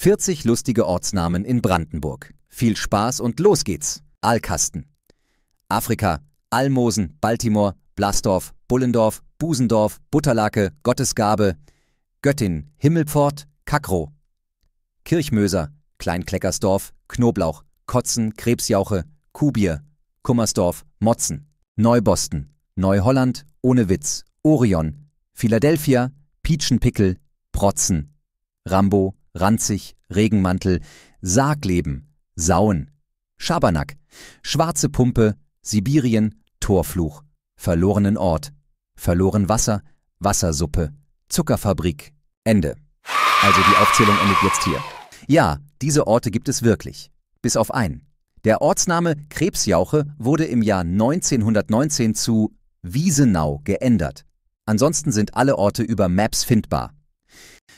40 lustige Ortsnamen in Brandenburg. Viel Spaß und los geht's. Alkasten. Afrika, Almosen, Baltimore, Blasdorf, Bullendorf, Busendorf, Butterlake, Gottesgabe, Göttin, Himmelpfort, Kakro. Kirchmöser, Kleinkleckersdorf, Knoblauch, Kotzen, Krebsjauche, Kubier, Kummersdorf, Motzen, Neubosten, Neuholland, Ohnewitz, Orion, Philadelphia, Pietschenpickel, Protzen, Rambo, ranzig, Regenmantel, Sargleben, Sauen, Schabernack, schwarze Pumpe, Sibirien, Torfluch, verlorenen Ort, verloren Wasser, Wassersuppe, Zuckerfabrik, Ende. Also die Aufzählung endet jetzt hier. Ja, diese Orte gibt es wirklich. Bis auf einen. Der Ortsname Krebsjauche wurde im Jahr 1919 zu Wiesenau geändert. Ansonsten sind alle Orte über Maps findbar.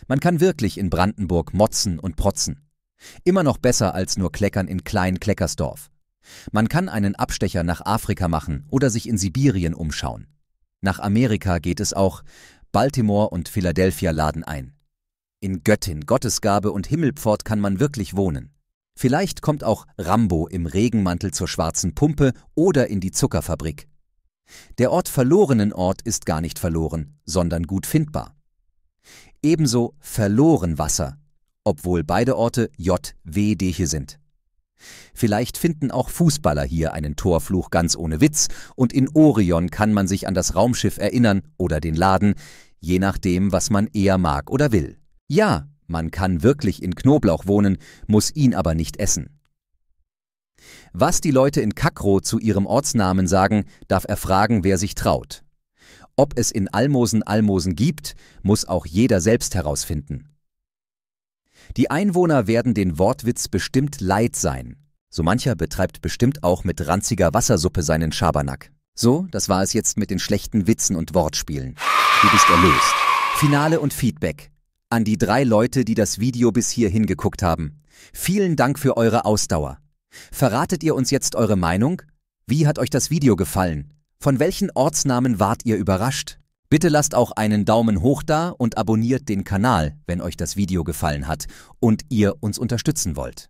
Man kann wirklich in Brandenburg motzen und protzen. Immer noch besser als nur Kleckern in Klein-Kleckersdorf. Man kann einen Abstecher nach Afrika machen oder sich in Sibirien umschauen. Nach Amerika geht es auch. Baltimore und Philadelphia laden ein. In Göttin, Gottesgabe und Himmelpfort kann man wirklich wohnen. Vielleicht kommt auch Rambo im Regenmantel zur schwarzen Pumpe oder in die Zuckerfabrik. Der Ort verlorenen Ort ist gar nicht verloren, sondern gut findbar ebenso verloren Wasser, obwohl beide Orte JWD sind. Vielleicht finden auch Fußballer hier einen Torfluch ganz ohne Witz und in Orion kann man sich an das Raumschiff erinnern oder den Laden, je nachdem, was man eher mag oder will. Ja, man kann wirklich in Knoblauch wohnen, muss ihn aber nicht essen. Was die Leute in Kakro zu ihrem Ortsnamen sagen, darf er fragen, wer sich traut. Ob es in Almosen Almosen gibt, muss auch jeder selbst herausfinden. Die Einwohner werden den Wortwitz bestimmt leid sein. So mancher betreibt bestimmt auch mit ranziger Wassersuppe seinen Schabernack. So, das war es jetzt mit den schlechten Witzen und Wortspielen. Du bist erlöst. Finale und Feedback. An die drei Leute, die das Video bis hier hingeguckt haben. Vielen Dank für eure Ausdauer. Verratet ihr uns jetzt eure Meinung? Wie hat euch das Video gefallen? Von welchen Ortsnamen wart ihr überrascht? Bitte lasst auch einen Daumen hoch da und abonniert den Kanal, wenn euch das Video gefallen hat und ihr uns unterstützen wollt.